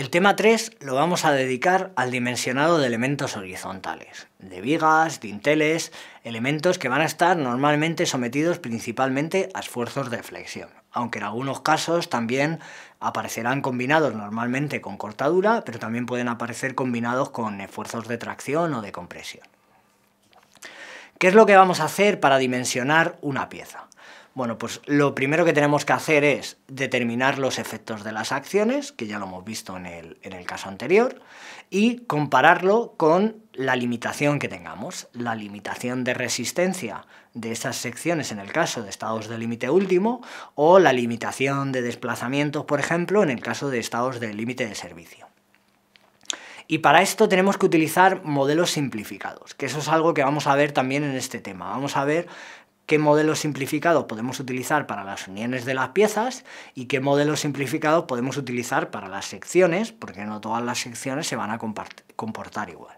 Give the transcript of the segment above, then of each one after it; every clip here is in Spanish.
El tema 3 lo vamos a dedicar al dimensionado de elementos horizontales, de vigas, dinteles, elementos que van a estar normalmente sometidos principalmente a esfuerzos de flexión, aunque en algunos casos también aparecerán combinados normalmente con cortadura, pero también pueden aparecer combinados con esfuerzos de tracción o de compresión. ¿Qué es lo que vamos a hacer para dimensionar una pieza? Bueno, pues lo primero que tenemos que hacer es determinar los efectos de las acciones, que ya lo hemos visto en el, en el caso anterior, y compararlo con la limitación que tengamos, la limitación de resistencia de esas secciones en el caso de estados de límite último o la limitación de desplazamientos, por ejemplo, en el caso de estados de límite de servicio. Y para esto tenemos que utilizar modelos simplificados, que eso es algo que vamos a ver también en este tema. Vamos a ver qué modelos simplificados podemos utilizar para las uniones de las piezas y qué modelos simplificados podemos utilizar para las secciones, porque no todas las secciones se van a comportar igual.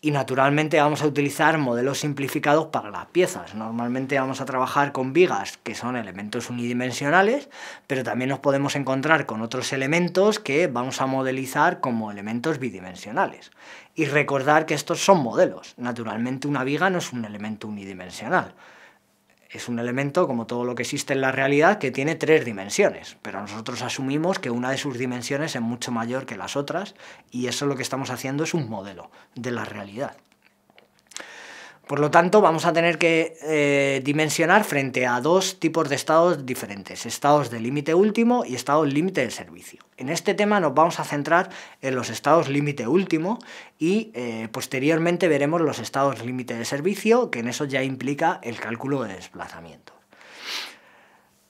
Y naturalmente vamos a utilizar modelos simplificados para las piezas. Normalmente vamos a trabajar con vigas, que son elementos unidimensionales, pero también nos podemos encontrar con otros elementos que vamos a modelizar como elementos bidimensionales. Y recordar que estos son modelos. Naturalmente una viga no es un elemento unidimensional es un elemento, como todo lo que existe en la realidad, que tiene tres dimensiones, pero nosotros asumimos que una de sus dimensiones es mucho mayor que las otras y eso lo que estamos haciendo es un modelo de la realidad. Por lo tanto, vamos a tener que eh, dimensionar frente a dos tipos de estados diferentes, estados de límite último y estados límite de servicio. En este tema nos vamos a centrar en los estados límite último y eh, posteriormente veremos los estados límite de servicio, que en eso ya implica el cálculo de desplazamiento.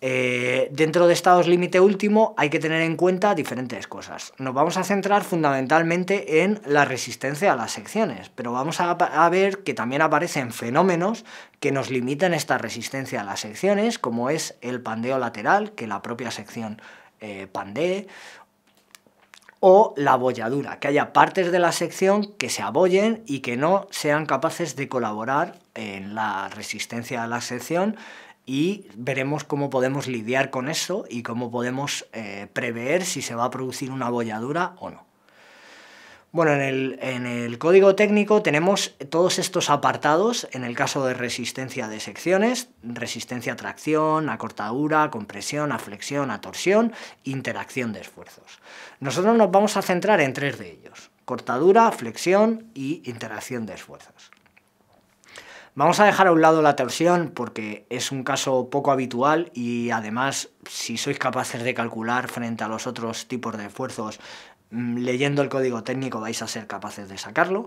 Eh, dentro de estados límite último hay que tener en cuenta diferentes cosas. Nos vamos a centrar fundamentalmente en la resistencia a las secciones, pero vamos a, ver que también aparecen fenómenos que nos limitan esta resistencia a las secciones, como es el pandeo lateral, que la propia sección eh, pandee, o la abolladura, que haya partes de la sección que se abollen y que no sean capaces de colaborar en la resistencia a la sección y veremos cómo podemos lidiar con eso y cómo podemos eh, prever si se va a producir una bolladura o no. Bueno, en el, en el, código técnico tenemos todos estos apartados, en el caso de resistencia de secciones, resistencia a tracción, a cortadura, a compresión, a flexión, a torsión, interacción de esfuerzos. Nosotros nos vamos a centrar en tres de ellos, cortadura, flexión y interacción de esfuerzos. Vamos a dejar a un lado la torsión porque es un caso poco habitual y además si sois capaces de calcular frente a los otros tipos de esfuerzos Mm, leyendo el código técnico vais a ser capaces de sacarlo.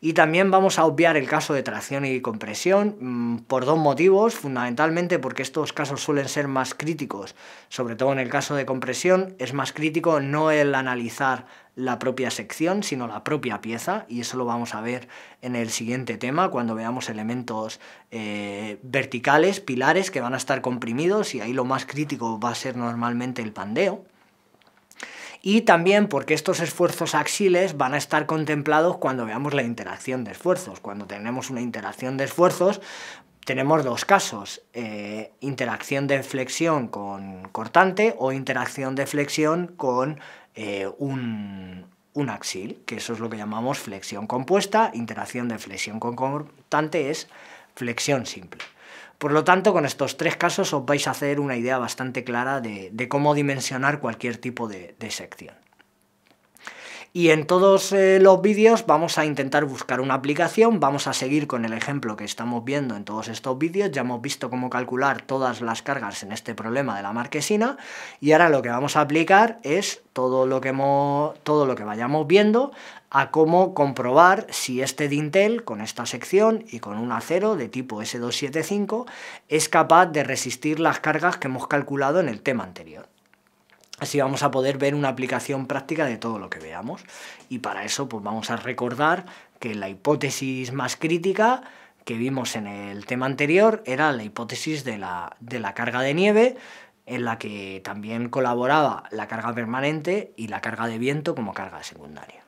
Y también vamos a obviar el caso de tracción y compresión mm, por dos motivos, fundamentalmente porque estos casos suelen ser más críticos, sobre todo en el caso de compresión es más crítico no el analizar la propia sección, sino la propia pieza, y eso lo vamos a ver en el siguiente tema, cuando veamos elementos eh, verticales, pilares que van a estar comprimidos, y ahí lo más crítico va a ser normalmente el pandeo y también porque estos esfuerzos axiles van a estar contemplados cuando veamos la interacción de esfuerzos. Cuando tenemos una interacción de esfuerzos, tenemos dos casos, eh, interacción de flexión con cortante o interacción de flexión con eh, un, un, axil, que eso es lo que llamamos flexión compuesta, interacción de flexión con cortante es flexión simple. Por lo tanto, con estos tres casos os vais a hacer una idea bastante clara de, cómo dimensionar cualquier tipo de sección. Y en todos eh, los vídeos vamos a intentar buscar una aplicación, vamos a seguir con el ejemplo que estamos viendo en todos estos vídeos, ya hemos visto cómo calcular todas las cargas en este problema de la marquesina y ahora lo que vamos a aplicar es todo lo que, todo lo que vayamos viendo a cómo comprobar si este dintel con esta sección y con un acero de tipo S275 es capaz de resistir las cargas que hemos calculado en el tema anterior. Así vamos a poder ver una aplicación práctica de todo lo que veamos. Y para eso pues vamos a recordar que la hipótesis más crítica que vimos en el tema anterior era la hipótesis la, de la carga de nieve, en la que también colaboraba la carga permanente y la carga de viento como carga secundaria.